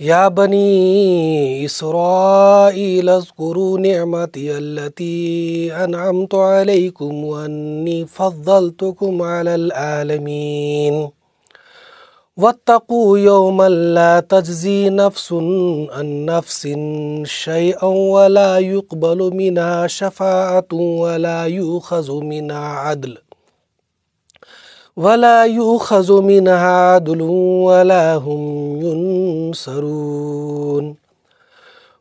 يا بني إسرائيل اذكروا نعمتي التي أنعمت عليكم وأني فضلتكم على العالمين واتقوا يوما لا تجزي نفس عن نفس شيئا ولا يقبل منها شفاعة ولا يؤخذ منها عدل ولا يؤخذ منها عدل ولا هم ينصرون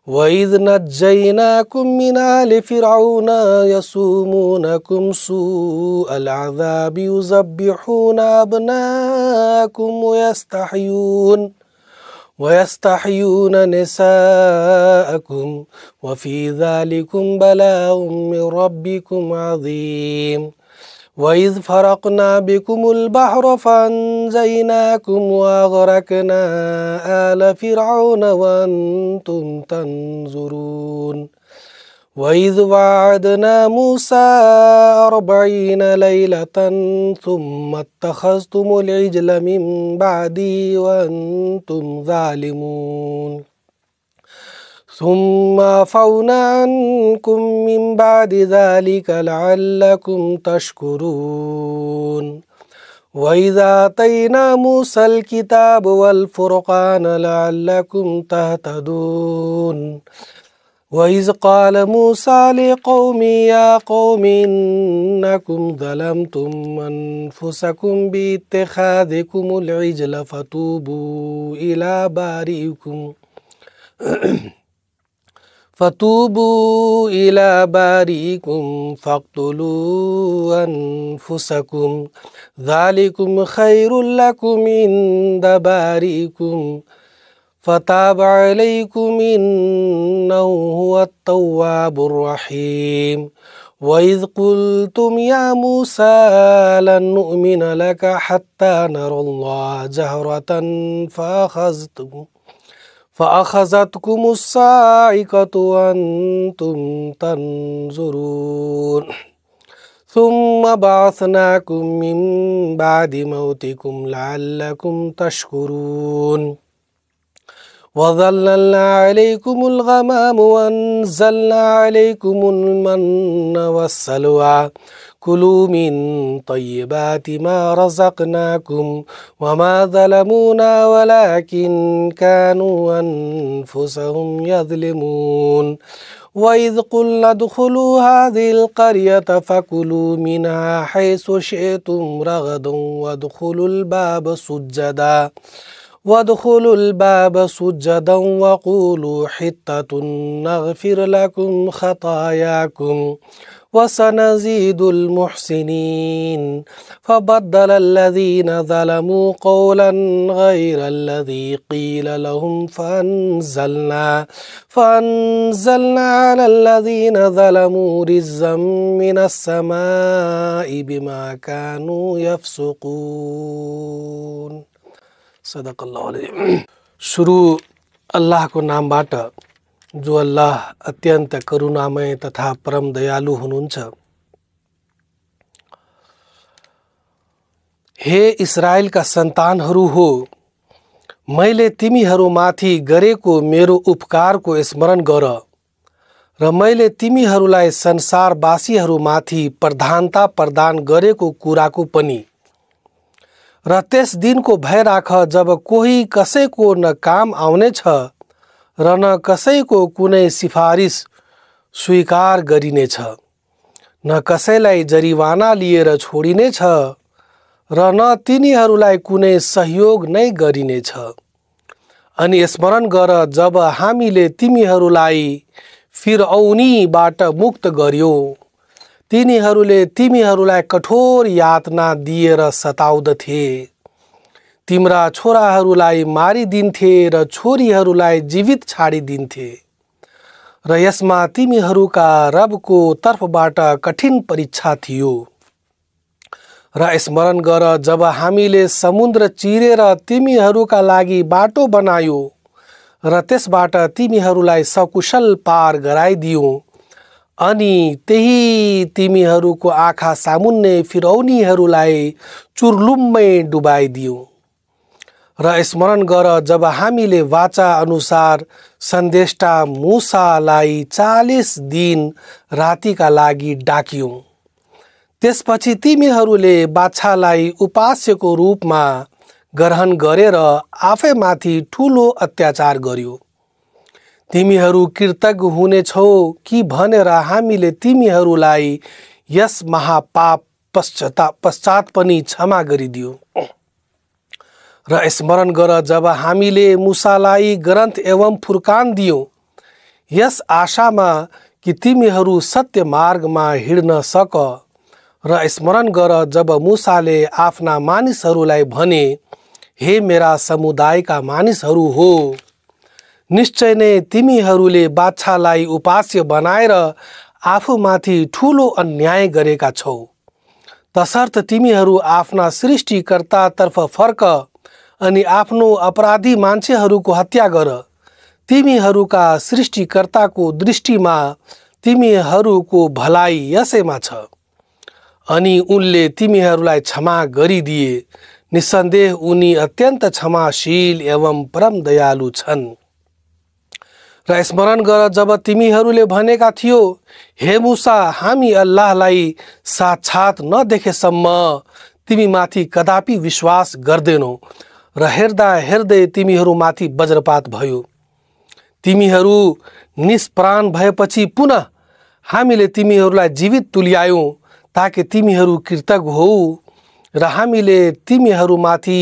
وإذ نجيناكم من آل فرعون يصومونكم سوء العذاب يذبحون أبناءكم ويستحيون ويستحيون نساءكم وفي ذلكم بلاء من ربكم عظيم وإذ فرقنا بكم البحر فأنزيناكم وأغرقنا آل فرعون وأنتم تنظرون وإذ وعدنا موسى أربعين ليلة ثم اتخذتم العجل من بعدي وأنتم ظالمون ثم عفونا عنكم من بعد ذلك لعلكم تشكرون وإذا آتينا موسى الكتاب والفرقان لعلكم تهتدون وإذ قال موسى لقومي يا قوم إنكم ظلمتم أنفسكم باتخاذكم العجل فتوبوا إلى بارئكم فتوبوا إلى بارئكم فاقتلوا أنفسكم ذلكم خير لكم عند بارئكم فتاب عليكم إنه هو التواب الرحيم وإذ قلتم يا موسى لن نؤمن لك حتى نرى الله جهرة فَأَخَذْتُمُ فأخذتكم الصاعقة وأنتم تنظرون ثم بعثناكم من بعد موتكم لعلكم تشكرون وظللنا عليكم الغمام وأنزلنا عليكم المن والسلوى كلوا من طيبات ما رزقناكم وما ظلمونا ولكن كانوا أنفسهم يظلمون وإذ قلنا ادخلوا هذه القرية فكلوا منها حيث شئتم رغدا وادخلوا الباب سجدا وادخلوا الباب سجدا وقولوا حتة نغفر لكم خطاياكم وسنزيد المحسنين فبدل الذين ظلموا قولا غير الذي قيل لهم فأنزلنا فأنزلنا على الذين ظلموا رزا من السماء بما كانوا يفسقون صدق الله عليه شروع الله کو نام जो अल्लाह अत्यन्त करुणामय तथा परम दयालु हुनुहुन्छ हे इसरायलका सन्तानहरू हो मैले तिमीहरूमाथि गरेको मेरो उपकारको स्मरण गर र मैले तिमीहरूलाई संसारवासीहरूमाथि प्रधानता प्रदान गरेको कुराको पनि र त्यस दिनको भय राख जब कोही कसैको न काम आउनेछ र न कसैको कुनै सिफारिस स्वीकार गरिनेछ न कसैलाई जरिवाना लिएर छोडिनेछ र न तिनीहरूलाई कुनै सहयोग नै गरिनेछ अनि स्मरण गर जब हामीले तिमीहरूलाई फिरौनीबाट मुक्त गर्यो तिनीहरूले तिमीहरूलाई कठोर यातना दिएर सताउँदथे तिम्रा छोराहरूलाई मारिदिन्थे र छोरीहरूलाई जीवित छाडिदिन्थे र यसमा तिमीहरूका रबको तर्फबाट कठिन परीक्षा थियो र स्मरण गर जब हामीले समुद्र चिरेर तिमीहरूका लागि बाटो बनायो र त्यसबाट तिमीहरूलाई सकुशल पार गराइदियौँ अनि त्यही तिमीहरूको आँखा सामुन्ने फिरौनीहरूलाई चुर्लुम्मै डुबाइदियौँ र स्मरण गर जब हामीले वाचा अनुसार सन्देष्टा मुसालाई चालिस दिन रातिका लागि डाक्यौँ त्यसपछि तिमीहरूले बाछालाई उपास्यको रूपमा ग्रहण गरेर आफैमाथि ठुलो अत्याचार गर्यो तिमीहरू कृतज्ञ हुनेछौ कि भनेर हामीले तिमीहरूलाई यस महापाप पश्चाता पश्चात पनि क्षमा गरिदियो र स्मरण गर जब हामीले मुसालाई ग्रन्थ एवं फुर्कान दियौँ यस आशामा कि तिमीहरू सत्य मार्गमा हिँड्न सक र स्मरण गर जब मुसाले आफ्ना मानिसहरूलाई भने हे मेरा समुदायका मानिसहरू हो निश्चय नै तिमीहरूले बाछालाई उपास्य बनाएर आफूमाथि ठुलो अन्याय गरेका छौ तसर्थ तिमीहरू आफ्ना सृष्टिकर्तातर्फ फर्क अनि आफ्नो अपराधी मान्छेहरूको हत्या गर तिमीहरूका सृष्टिकर्ताको दृष्टिमा तिमीहरूको भलाइ यसैमा छ अनि उनले तिमीहरूलाई क्षमा गरिदिए निसन्देह उनी अत्यन्त क्षमाशील एवं परम दयालु छन् र स्मरण गर जब तिमीहरूले भनेका थियो हे मुसा हामी अल्लाहलाई साक्षात् नदेखेसम्म तिमीमाथि कदापि विश्वास गर्दैनौ र हेर्दा हेर्दै तिमीहरूमाथि वज्रपात भयो तिमीहरू निष्प्राण भएपछि पुनः हामीले तिमीहरूलाई जीवित तुल्यायौँ ताकि तिमीहरू कृतज्ञ हौ र हामीले तिमीहरूमाथि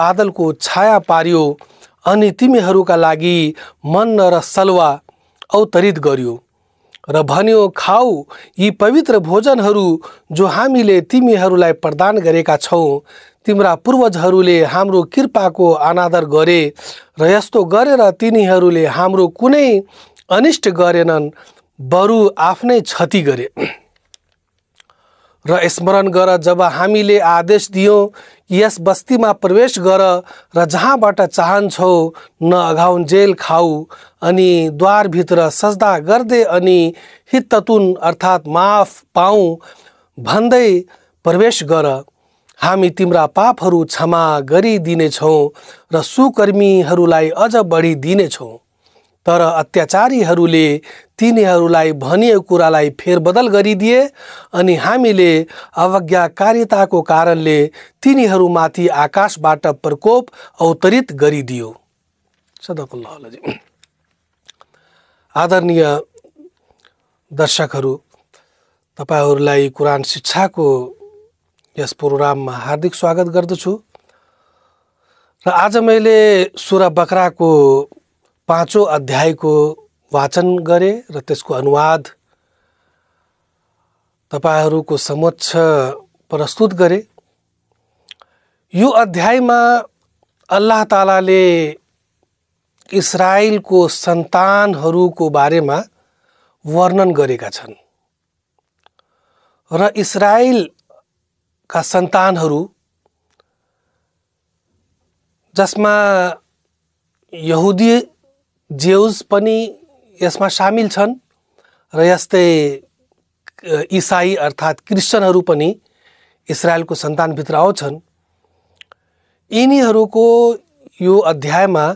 बादलको छाया पार्यो अनि तिमीहरूका लागि मन र सलवा अवतरित गर्यो र भन्यो खाऊ यी पवित्र भोजनहरू जो हामीले तिमीहरूलाई प्रदान गरेका छौँ तिम्रा पूर्वजहरूले हाम्रो कृपाको अनादर गरे र यस्तो गरेर तिनीहरूले हाम्रो कुनै अनिष्ट गरेनन् बरु आफ्नै क्षति गरे र स्मरण गर जब हामीले आदेश दियौँ यस बस्तीमा प्रवेश गर र जहाँबाट चाहन्छौ न अघाउन जेल खाऊ अनि द्वारभित्र सजदा गर्दै अनि हित्ततुन अर्थात् माफ पाऊ भन्दै प्रवेश गर हामी तिम्रा पापहरू क्षमा गरिदिनेछौँ र सुकर्मीहरूलाई अझ बढी दिनेछौँ तर अत्याचारीहरूले तिनीहरूलाई भनिएको कुरालाई फेरबदल गरिदिए अनि हामीले अवज्ञाकारिताको कारणले तिनीहरूमाथि आकाशबाट प्रकोप अवतरित गरिदियो सदकुल्लाजी आदरणीय दर्शकहरू तपाईँहरूलाई कुरान शिक्षाको यस प्रोग्राममा हार्दिक स्वागत गर्दछु र आज मैले सुरा बक्राको पाँचौँ अध्यायको वाचन गरे र त्यसको अनुवाद तपाईँहरूको समक्ष प्रस्तुत गरे यो अध्यायमा अल्लाह तालाले इसरायलको सन्तानहरूको बारेमा वर्णन गरेका छन् र इसरायल का सन्तानहरू जसमा यहुदी जेउज पनि यसमा सामिल छन् र यस्तै इसाई अर्थात् क्रिस्चियनहरू पनि इसरायलको सन्तानभित्र आउँछन् यिनीहरूको यो अध्यायमा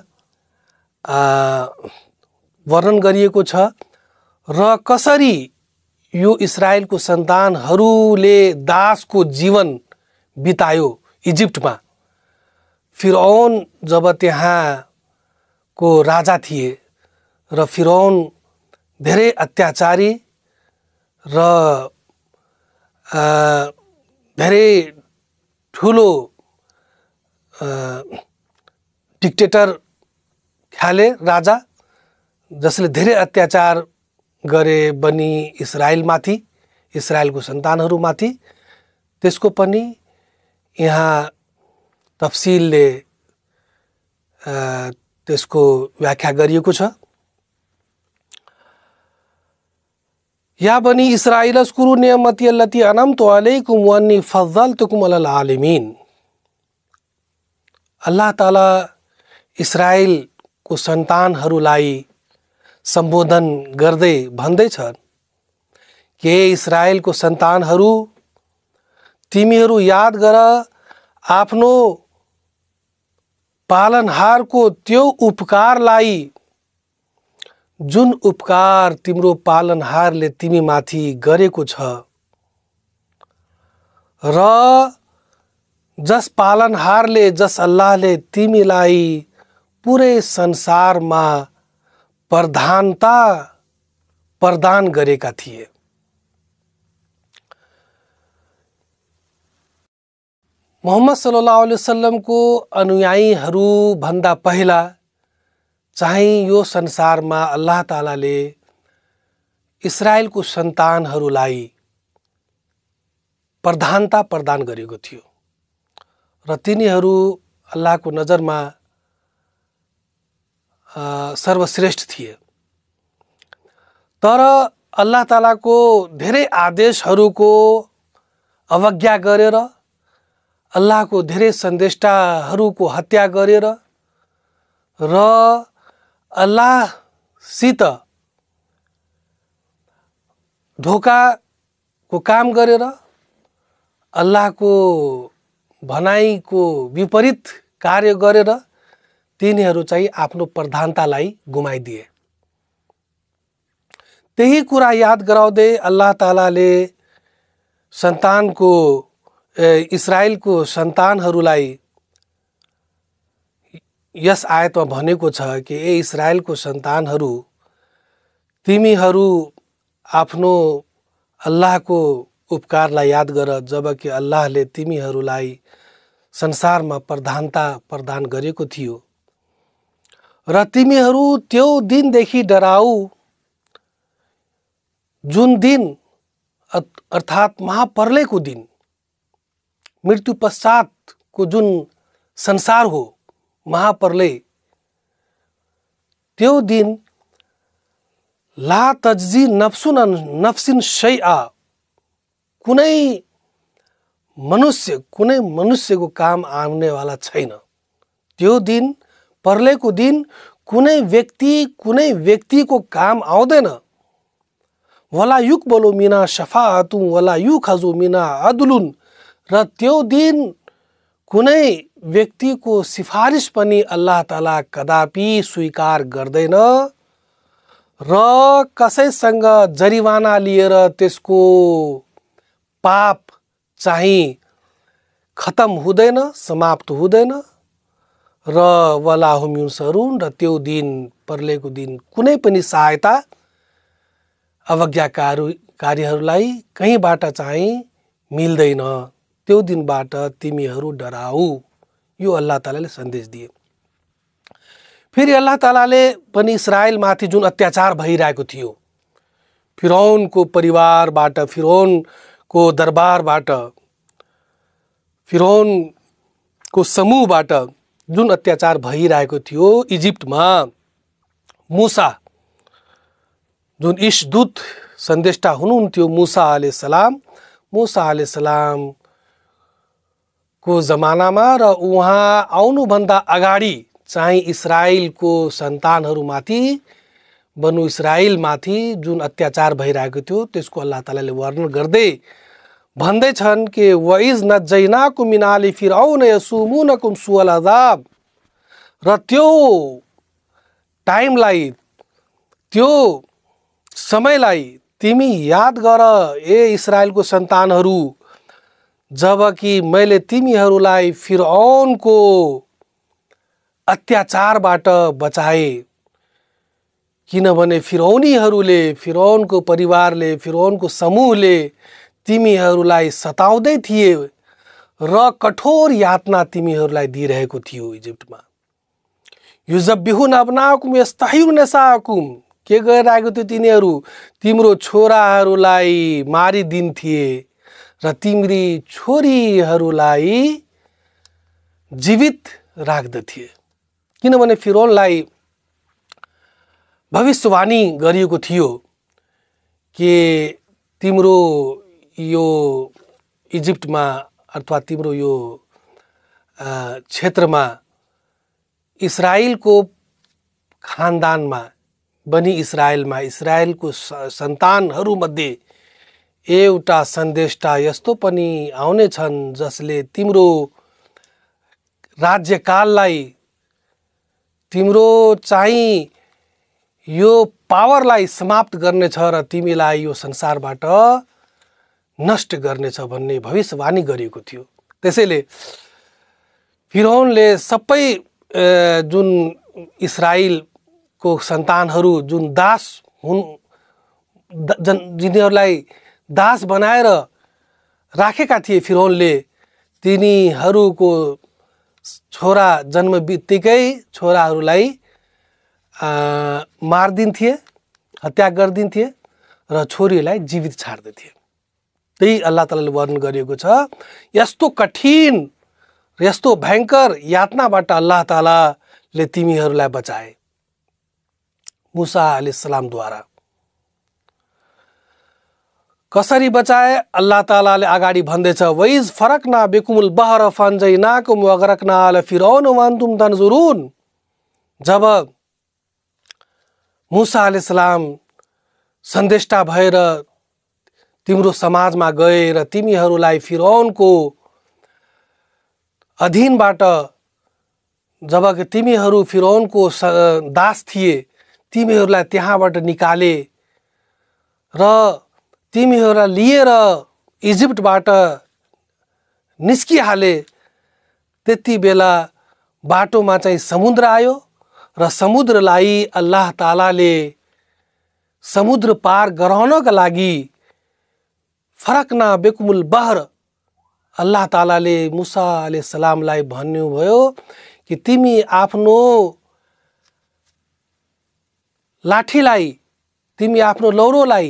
वर्णन गरिएको छ र कसरी यो इसरायल को दास को जीवन बितायो इजिप्ट में फिरौन जब को राजा थिए र फिरौन धेरै अत्याचारी र धेरै ठुलो डिक्टेटर ख्याले राजा जसले धेरै अत्याचार गरे बनी इसरायलमाथि इसरायलको सन्तानहरूमाथि त्यसको पनि यहाँ तफसिलले त्यसको व्याख्या गरिएको छ या बनी इसरायल स्कुरु नियमती अल्लती अनम तो अलैकुम वन्नी फजल तुकुम अल आलमीन अल्लाह ताला इसरायलको सन्तानहरूलाई सम्बोधन गर्दै भन्दैछन् के इसरायलको सन्तानहरू तिमीहरू याद गर आफ्नो पालनहारको त्यो उपकारलाई जुन उपकार तिम्रो पालनहारले तिमीमाथि गरेको छ र जस पालनहारले जस अल्लाहले तिमीलाई पुरै संसारमा प्रधानता प्रदान गरेका थिए मोहम्मद सल्लल्लाहु अलैहि वसल्लमको अनुयायीहरू भन्दा पहिला चाहिँ यो संसारमा अल्लाह तालाले इसरायलको सन्तानहरूलाई प्रधानता प्रदान गरेको थियो र तिनीहरू अल्लाहको नजरमा सर्वश्रेष्ठ थिए तर अल्लाह तालाको धेरै आदेशहरूको अवज्ञा गरेर अल्लाहको धेरै सन्देष्टाहरूको हत्या गरेर र अल्लाहसित धोकाको काम गरेर अल्लाहको भनाइको विपरीत कार्य गरेर तिनीहरू चाहिँ आफ्नो प्रधानतालाई गुमाइदिए त्यही कुरा याद गराउँदै अल्लाह तालाले सन्तानको इसरायलको सन्तानहरूलाई यस आयतमा भनेको छ कि ए इसरायलको सन्तानहरू तिमीहरू आफ्नो अल्लाहको उपकारलाई याद गर जब कि अल्लाहले तिमीहरूलाई संसारमा प्रधानता प्रदान गरेको थियो र तिमीहरू त्यो दिनदेखि डराऊ जुन दिन अर्थात् महाप्रलयको दिन मृत्यु पश्चातको जुन संसार हो महाप्रलय त्यो दिन ला तजी नफ्सुन नफ्सिन सै आ कुनै मनुष्य कुनै मनुष्यको काम आउनेवाला छैन त्यो दिन पर्लेको दिन कुनै व्यक्ति कुनै व्यक्तिको काम आउँदैन वला युक बोलो मिना सफातु वला यु खजु मिना अदुलुन र त्यो दिन कुनै व्यक्तिको सिफारिस पनि अल्लाह तला कदापि स्वीकार गर्दैन र कसैसँग जरिवाना लिएर त्यसको पाप चाहिँ खतम हुँदैन समाप्त हुँदैन र वलाहुम युसरुन र त्यो दिन पर्लेको दिन कुनै पनि सहायता कार्यहरूलाई कहीँबाट चाहिँ मिल्दैन त्यो दिनबाट तिमीहरू डराऊ यो अल्लाह तालाले सन्देश दिए फेरि अल्लाह तालाले पनि इसरायलमाथि जुन अत्याचार भइरहेको थियो फिरौनको परिवारबाट फिरौनको दरबारबाट फिरौनको समूहबाट जुन अत्याचार भइरहेको थियो इजिप्टमा मुसा जुन इष्टदूत सन्देष्टा हुनुहुन्थ्यो मुसा आले सलाम मुसा आले सलामको जमानामा र उहाँ आउनुभन्दा अगाडि चाहिँ इसरायलको सन्तानहरूमाथि बनु इसरायलमाथि जुन अत्याचार भइरहेको थियो त्यसको अल्लाह तालाले वर्णन गर्दै भन्दैछन् कि व इज नजैनाको मिनाली फिर आउन यसुमुनकुम सुअल अदाब र त्यो टाइमलाई त्यो समयलाई तिमी याद गर ए इसरायलको सन्तानहरू जब कि मैले तिमीहरूलाई फिरौनको अत्याचारबाट बचाए किनभने फिरौनीहरूले फिरौनको परिवारले फिरौनको समूहले तिमीहरूलाई सताउँदै थिए र कठोर यातना तिमीहरूलाई दिइरहेको थियो इजिप्टमा युजब बिहुन अब्नाकुम नसाकुम के गरिरहेको थियो तिनीहरू तिम्रो छोराहरूलाई मारिदिन्थे र तिम्री छोरीहरूलाई जीवित राख्दथे किनभने फिरोनलाई भविष्यवाणी गरिएको थियो के तिम्रो यो इजिप्टमा अथवा तिम्रो यो क्षेत्रमा इसरायलको खानदानमा बनी इसरायलमा इसरायलको सन्तानहरूमध्ये एउटा सन्देष्टा यस्तो पनि आउने छन् जसले तिम्रो राज्यकाललाई तिम्रो चाहिँ यो पावरलाई समाप्त गर्नेछ र तिमीलाई यो संसारबाट नष्ट गर्नेछ भन्ने भविष्यवाणी गरिएको थियो त्यसैले फिरौनले सबै जुन इसरायलको सन्तानहरू जुन दास हुन् जन जिनीहरूलाई दास बनाएर राखेका थिए फिरौनले तिनीहरूको छोरा जन्म बित्तिकै छोराहरूलाई मारिदिन्थे हत्या गरिदिन्थे र छोरीलाई जीवित छाड्दथे त्यही अल्लाह तालाले वर्णन गरिएको छ यस्तो कठिन यस्तो भयङ्कर यातनाबाट अल्लाह तालाले तिमीहरूलाई बचाए मुसा अलिसलामद्वारा कसरी बचाए अल्लाह तालाले अगाडि भन्दैछ वैज फरक न बेकुमुल बहर फन्जै नाकुम अगरक नाल फिरौन वान्तुम तन्जुरुन जब मुसा सलाम सन्देष्टा भएर तिम्रो समाजमा गएर तिमीहरूलाई फिरौनको अधीनबाट जब तिमीहरू फिरौनको दास थिए तिमीहरूलाई त्यहाँबाट निकाले र तिमीहरूलाई लिएर इजिप्टबाट निस्किहाले त्यति बेला बाटोमा चाहिँ समुद्र आयो र समुद्रलाई अल्लाह तालाले समुद्र पार गराउनका लागि फरकना बेकुमुल बहर अल्लाह तालाले मुसा सलामलाई भन्नुभयो कि तिमी आफ्नो लाठीलाई तिमी आफ्नो लौरोलाई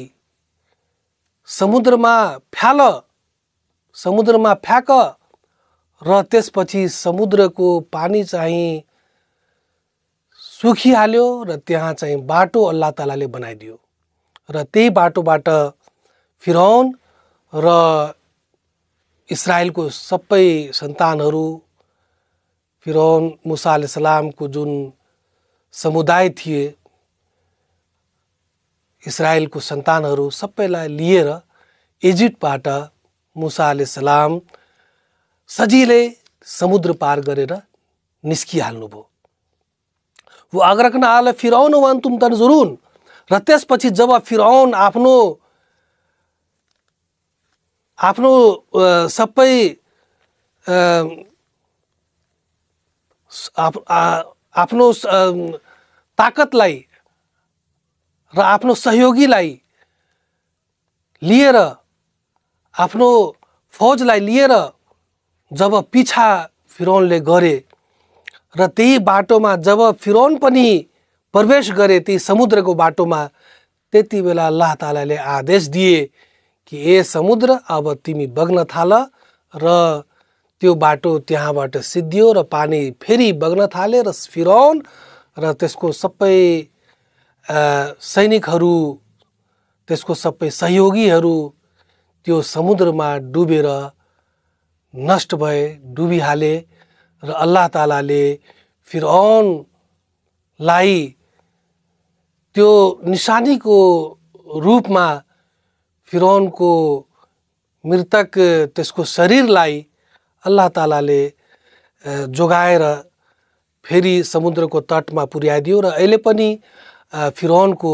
समुद्रमा फ्याल समुद्रमा फ्याक र त्यसपछि समुद्रको पानी चाहिँ सुखिहाल्यो र त्यहाँ चाहिँ बाटो अल्लाह तालाले बनाइदियो र त्यही बाटोबाट फिरौन र इसरायलको सबै सन्तानहरू फिरौन मुसा सलामको जुन समुदाय थिए इसरायलको सन्तानहरू सबैलाई लिएर इजिप्टबाट मुसा सलाम सजिलै समुद्र पार गरेर निस्किहाल्नुभयो ऊ आएर फिराउन वान तुम जुरुन र त्यसपछि जब फिराउन आफ्नो आफ्नो सबै आफ्नो ताकतलाई र आफ्नो सहयोगीलाई लिएर आफ्नो फौजलाई लिएर जब पिछा फिरौनले गरे र त्यही बाटोमा जब फिरौन पनि प्रवेश गरे ती समुद्रको बाटोमा त्यति बेला अल्लाह आदेश दिए कि ए समुद्र अब तिमी बग्न थाल र त्यो बाटो त्यहाँबाट सिद्धियो र पानी फेरि बग्न थाले र फिरौन र त्यसको सबै सैनिकहरू त्यसको सबै सहयोगीहरू त्यो समुद्रमा डुबेर नष्ट भए डुबिहाले र अल्लाह तालाले फिरौनलाई त्यो निशानीको रूपमा फिरौनको मृतक त्यसको शरीरलाई अल्लाह तालाले जोगाएर फेरि समुद्रको तटमा पुर्याइदियो र अहिले पनि फिरौनको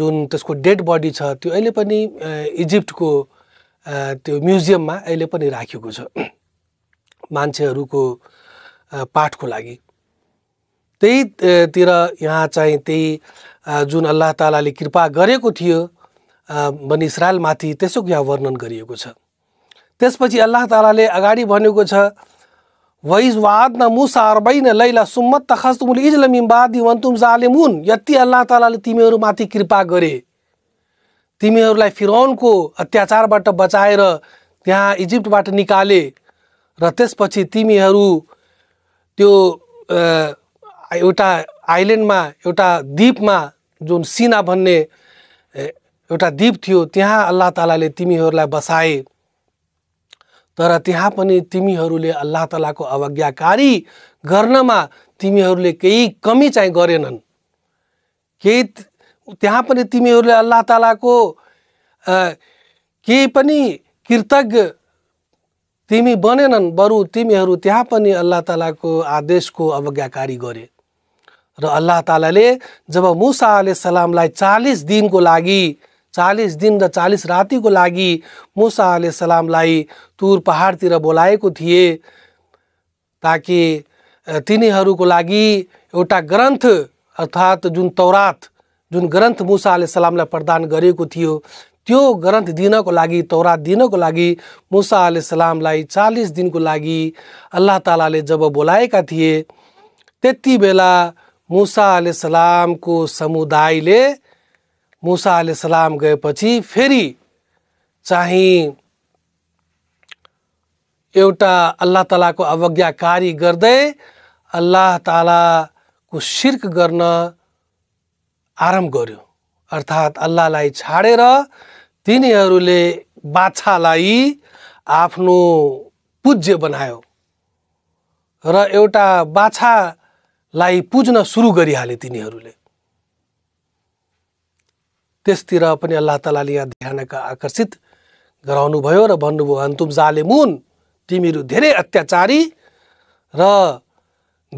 जुन त्यसको डेड बडी छ त्यो अहिले पनि इजिप्टको त्यो म्युजियममा अहिले पनि राखेको छ मान्छेहरूको पाठको लागि त्यहीतिर यहाँ चाहिँ त्यही जुन अल्लाह तालाले कृपा गरेको थियो बनि इसरायलमाथि त्यसो यहाँ वर्णन गरिएको छ त्यसपछि अल्लाह तालाले अगाडि भनेको छ वैज वाद न मुसा न लैला सुम्मत वन तुम जाले मुन यति अल्लाह तालाले तिमीहरूमाथि कृपा गरे तिमीहरूलाई फिरौनको अत्याचारबाट बचाएर त्यहाँ इजिप्टबाट निकाले र त्यसपछि तिमीहरू त्यो एउटा आइल्यान्डमा एउटा द्वीपमा जुन सिना भन्ने एउटा द्वीप थियो त्यहाँ अल्लाह तालाले तिमीहरूलाई बसाए तर त्यहाँ पनि तिमीहरूले अल्लाह तलाको अवज्ञाकारी गर्नमा तिमीहरूले केही कमी चाहिँ गरेनन् केही त्यहाँ पनि तिमीहरूले अल्लाह तालाको केही पनि कृतज्ञ तिमी बनेनन् बरु तिमीहरू त्यहाँ पनि अल्लाह तालाको आदेशको अवज्ञाकारी गरे र अल्लाह तालाले जब मुसा सलामलाई चालिस दिनको लागि चालिस दिन र चालिस रातिको लागि मुसा सलामलाई तुर पहाडतिर बोलाएको थिए ताकि तिनीहरूको लागि एउटा ग्रन्थ अर्थात् जुन तौरात जुन ग्रन्थ मुसा सलामलाई प्रदान गरेको थियो त्यो ग्रन्थ दिनको लागि तौरात दिनको लागि मुसा सलामलाई चालिस दिनको लागि अल्लाह तालाले जब बोलाएका थिए त्यति बेला मुसा सलामको समुदायले मुसा सलाम गएपछि फेरि चाहिँ एउटा अल्लाह तलाको अवज्ञाकारी गर्दै अल्लाह तलाको सिर्क गर्न आरम्भ गर्यो अर्थात् अल्लाहलाई छाडेर तिनीहरूले बाछालाई आफ्नो पूज्य बनायो र एउटा बाछालाई पुज्न सुरु गरिहाले तिनीहरूले त्यसतिर पनि अल्लाह तालाले यहाँ ध्यान आकर्षित गराउनुभयो र भन्नुभयो अन्तुम जालेमुन तिमीहरू धेरै अत्याचारी र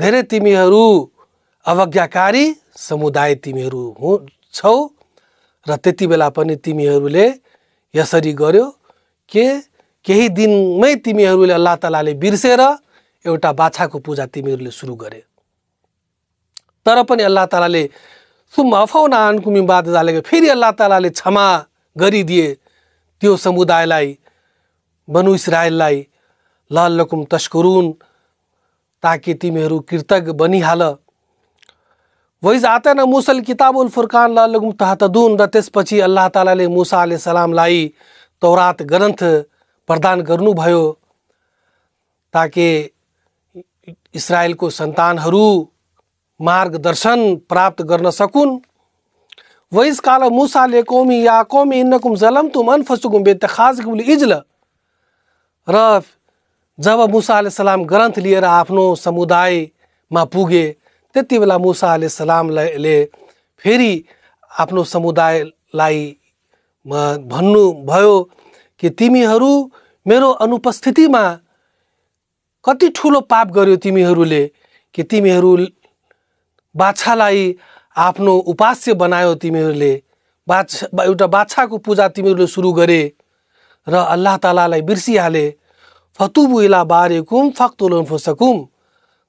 धेरै तिमीहरू अवज्ञाकारी समुदाय तिमीहरू हु छौ र त्यति बेला पनि तिमीहरूले यसरी गर्यो के केही दिनमै तिमीहरूले अल्लाह तालाले बिर्सेर एउटा बाछाको पूजा तिमीहरूले सुरु गरे तर पनि अल्लाह तालाले सुम अफौना अन्कुमिमबाट जालेको फेरि अल्लाह ने क्षमा दिए त्यो समुदायलाई बनु इसरायललाई लकुम तस्करून ताकि तिमी कृतज्ञ हाल वैज आते न मुसल किताबुल फुर्कान लकुम तहतदून र त्यसपछि अल्लाह तालाले मुसा आले लाई तौरात ग्रंथ प्रदान गर्नुभयो ताकि संतान हरू मार्गदर्शन प्राप्त गर्न सकुन् वैस काल मुसाले कोमी या कोमी इन्नकुम जलम तुम खास बेतखाजकुम इजल र जब मुसा सलाम ग्रन्थ लिएर आफ्नो समुदायमा पुगे त्यति बेला मुसा सलामले फेरि आफ्नो समुदायलाई भन्नुभयो कि तिमीहरू मेरो अनुपस्थितिमा कति ठुलो पाप गर्यो तिमीहरूले कि तिमीहरू बाछालाई आफ्नो उपास्य बनायो तिमीहरूले बाछा एउटा बाछाको पूजा तिमीहरूले सुरु गरे र अल्लाह तालालाई बिर्सिहाले फतुबु इला बारेकुम फक्तुल फुसकुम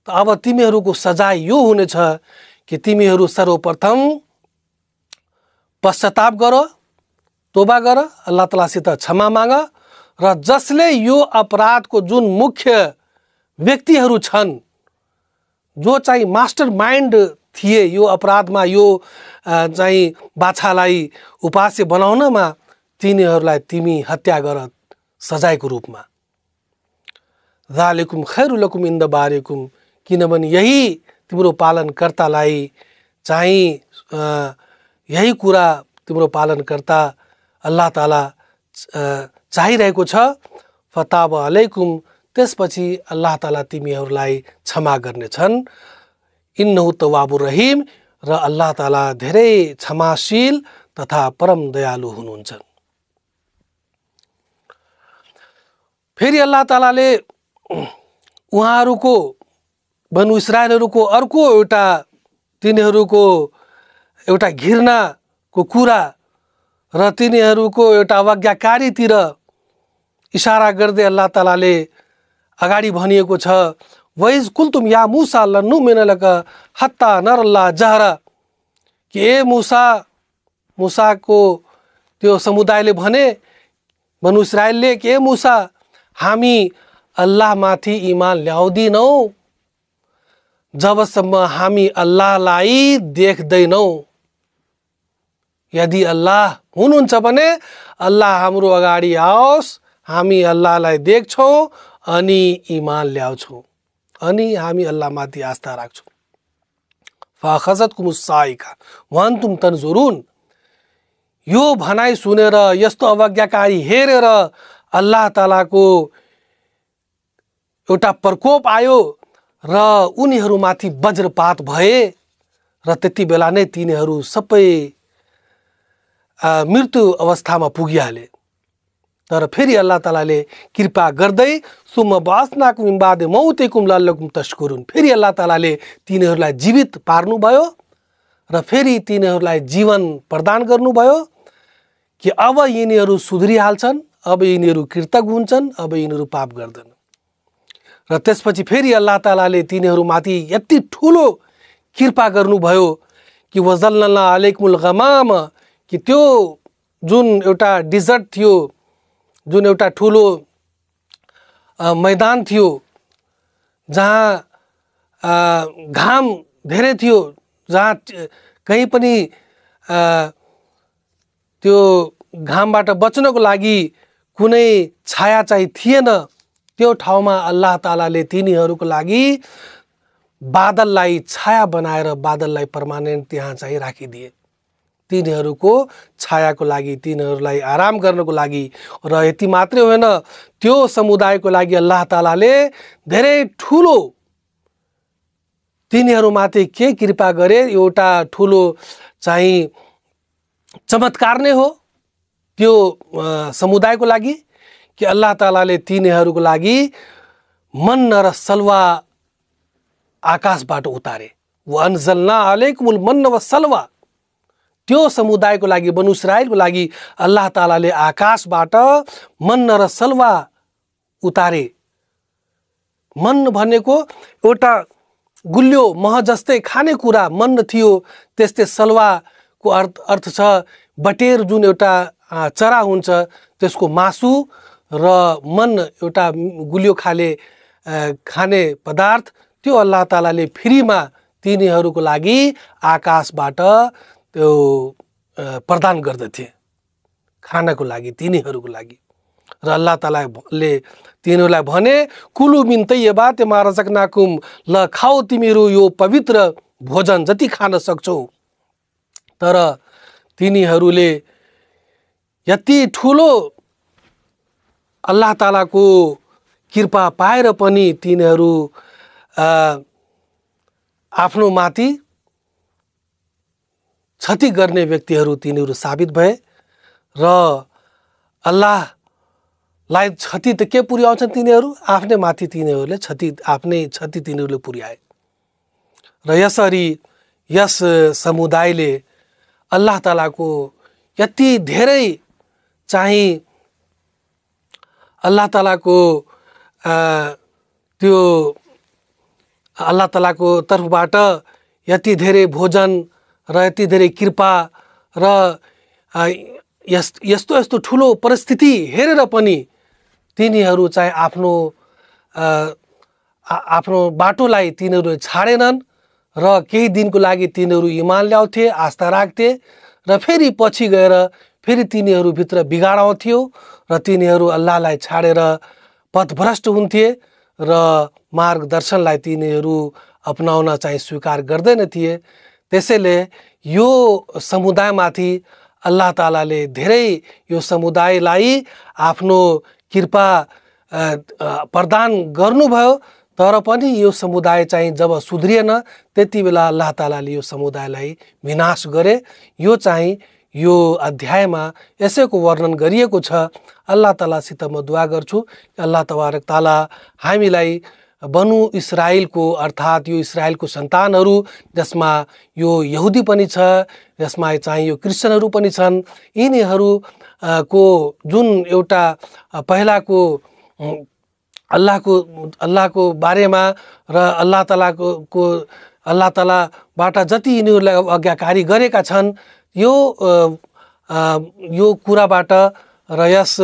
त अब तिमीहरूको सजाय यो हुनेछ कि तिमीहरू सर्वप्रथम पश्चाताप गर तोबा गर अल्लाह तलासित क्षमा माग र जसले यो अपराधको जुन मुख्य व्यक्तिहरू छन् जो चाहिँ मास्टर माइन्ड थिए यो अपराधमा यो चाहिँ बाछालाई उपास्य बनाउनमा तिनीहरूलाई तिमी हत्या गर सजायको रूपमा खैरु खैरुलकुम इन्द बारेकुम किनभने यही तिम्रो पालनकर्तालाई चाहिँ यही कुरा तिम्रो पालनकर्ता अल्लाह ताला चाहिरहेको छ फताब अलैकुम त्यसपछि अल्लाह ताला तिमीहरूलाई क्षमा गर्नेछन् इन्नहु तवाबु रहिम र अल्लाह ताला धेरै क्षमाशील तथा परम दयालु हुनुहुन्छ फेरि अल्लाह तालाले उहाँहरूको बनु इसरायलहरूको अर्को एउटा तिनीहरूको एउटा घिर्नाको कुरा र तिनीहरूको एउटा अवज्ञाकारीतिर इसारा गर्दै अल्लाह तालाले अगाड़ी भनिएको छ वैज या मूसा लन्नु मेनलक हत्ता नरल्ला जहरा कि ए मूसा मूसा को त्यो समुदाय समुदायले भने बनु इसरायलले के मुसा हामी ईमान इमान ल्याउँदैनौँ जबसम्म हामी लाई देख्दैनौँ यदि अल्लाह हुनुहुन्छ भने अल्लाह हाम्रो अगाडि आओस् हामी अल्लाहलाई देख्छौँ अनि इमान ल्याउँछौँ अनि हामी अल्लाहमाथि आस्था राख्छौँ फाखजत कुमुसाइका वान तुम तन यो भनाइ सुनेर यस्तो अवज्ञाकारी हेरेर अल्लाह तलाको एउटा प्रकोप आयो र उनीहरूमाथि वज्रपात भए र त्यति बेला नै तिनीहरू सबै मृत्यु अवस्थामा पुगिहाले तर फेरि अल्लाह तलाले कृपा गर्दै सुम बस्नाकुम इम्बादे मौतेकुम लल्लकुम तस्करुन फेरि अल्लाह तालाले तिनीहरूलाई जीवित पार्नुभयो र फेरि तिनीहरूलाई जीवन प्रदान गर्नुभयो कि अब यिनीहरू सुध्रिहाल्छन् अब यिनीहरू कृतज्ञ हुन्छन् अब यिनीहरू पाप गर्दैन र त्यसपछि फेरि अल्लाह तालाले तिनीहरूमाथि यति ठुलो कृपा गर्नुभयो कि वजल्ला अलेकुल गमाम कि त्यो जुन एउटा डिजर्ट थियो जुन एउटा ठुलो मैदान थियो जहाँ घाम धेरै थियो जहाँ कहीँ पनि त्यो घामबाट बच्नको लागि कुनै छाया चाहिँ थिएन त्यो ठाउँमा अल्लाह तालाले तिनीहरूको लागि बादललाई छाया बनाएर बादललाई पर्मानेन्ट त्यहाँ चाहिँ राखिदिए तिनीहरूको छायाको लागि तिनीहरूलाई आराम गर्नको लागि र यति मात्रै होइन त्यो समुदायको लागि अल्लाह तालाले धेरै ठुलो तिनीहरूमाथि के कृपा गरे एउटा ठुलो चाहिँ चमत्कार नै हो त्यो समुदायको लागि कि अल्लाह तालाले तिनीहरूको लागि मन र सलवा आकाशबाट उतारे व अन्जल्ना मूल मन वा सलवा त्यो समुदायको लागि बनु लागि अल्लाह तालाले आकाशबाट मन्न र सलवा उतारे मन्न भनेको एउटा गुलियो मह जस्तै खानेकुरा मन्न थियो त्यस्तै सलवाको अर्थ अर्थ छ बटेर जुन एउटा चरा हुन्छ त्यसको मासु र मन एउटा गुलियो खाले खाने पदार्थ त्यो अल्लाह तालाले फ्रीमा तिनीहरूको लागि आकाशबाट त्यो प्रदान गर्दथे खानको लागि तिनीहरूको लागि र अल्लाह तालाले तिनीहरूलाई भने कुलु मिन्त यबा त्यो नाकुम ल खाऊ तिमीहरू यो पवित्र भोजन जति खान सक्छौ तर तिनीहरूले यति ठुलो अल्लाह तालाको कृपा पाएर पनि तिनीहरू आफ्नो माथि क्षति गर्ने व्यक्तिहरू तिनीहरू साबित भए र अल्लाहलाई क्षति त के पुर्याउँछन् तिनीहरू आफ्नै माथि तिनीहरूले क्षति आफ्नै क्षति तिनीहरूले पुर्याए र यसरी यस समुदायले अल्लाह तालाको यति धेरै चाहिँ अल्लाह तालाको त्यो अल्लाह तालाको तर्फबाट यति धेरै भोजन र यति धेरै कृपा र यस यस्तो यस्तो ठुलो परिस्थिति हेरेर पनि तिनीहरू चाहिँ आफ्नो आफ्नो बाटोलाई तिनीहरू छाडेनन् र केही दिनको लागि तिनीहरू इमान ल्याउँथे आस्था राख्थे र फेरि पछि गएर फेरि तिनीहरूभित्र बिगाड आउँथ्यो र तिनीहरू अल्लाहलाई छाडेर पथभ्रष्ट हुन्थे र मार्गदर्शनलाई तिनीहरू अपनाउन चाहिँ स्वीकार गर्दैन थिए त्यसैले यो समुदायमाथि अल्लाह तालाले धेरै यो समुदायलाई आफ्नो कृपा प्रदान गर्नुभयो तर पनि यो समुदाय चाहिँ जब सुध्रिएन त्यति बेला अल्लाह तालाले यो समुदायलाई विनाश गरे यो चाहिँ यो अध्यायमा यसैको वर्णन गरिएको छ अल्लाह तालासित म दुवा गर्छु अल्लाह तबारक ताला हामीलाई बनु इसरायलको अर्थात् यो इसरायलको सन्तानहरू जसमा यो यहुदी पनि छ जसमा चाहिँ यो क्रिस्चियनहरू पनि छन् यिनीहरू को जुन एउटा पहिलाको अल्लाहको अल्लाहको बारेमा र अल्लाह तलाको को अल्लाह तलाबाट जति यिनीहरूलाई अज्ञाकारी गरेका छन् यो यो कुराबाट र यस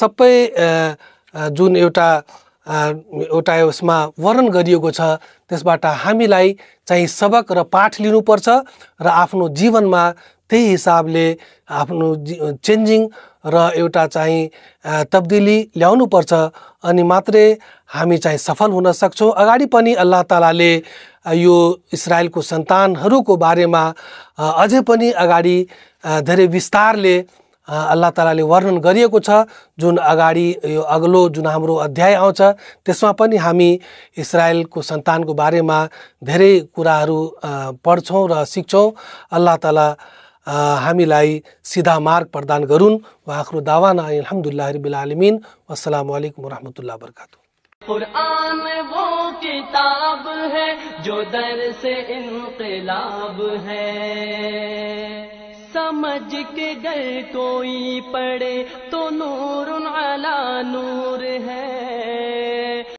सबै जुन एउटा एउटा उसमा वर्णन गरिएको छ त्यसबाट हामीलाई चाहिँ सबक र पाठ लिनुपर्छ र आफ्नो जीवनमा त्यही हिसाबले आफ्नो चेन्जिङ र एउटा चाहिँ तब्दिली ल्याउनुपर्छ अनि मात्रै हामी चाहिँ सफल हुन सक्छौँ अगाडि पनि अल्लाह तालाले यो इसरायलको सन्तानहरूको बारेमा अझै पनि अगाडि धेरै विस्तारले अल्लाह तलाले वर्णन गरिएको छ जुन अगाडि यो अग्लो जुन हाम्रो अध्याय आउँछ त्यसमा पनि हामी इसरायलको सन्तानको बारेमा धेरै कुराहरू पढ्छौँ र सिक्छौँ अल्लाह तला हामीलाई सिधा मार्ग प्रदान गरून् वा दावा दावाना अलहमदुल्लाह रबिल आलमिन असलम वरहमतुल्ला बरकातु कुरान वो किताब है जो दर से انقلاب है समझ के गए कोई पड़े तो नूर अला नूर है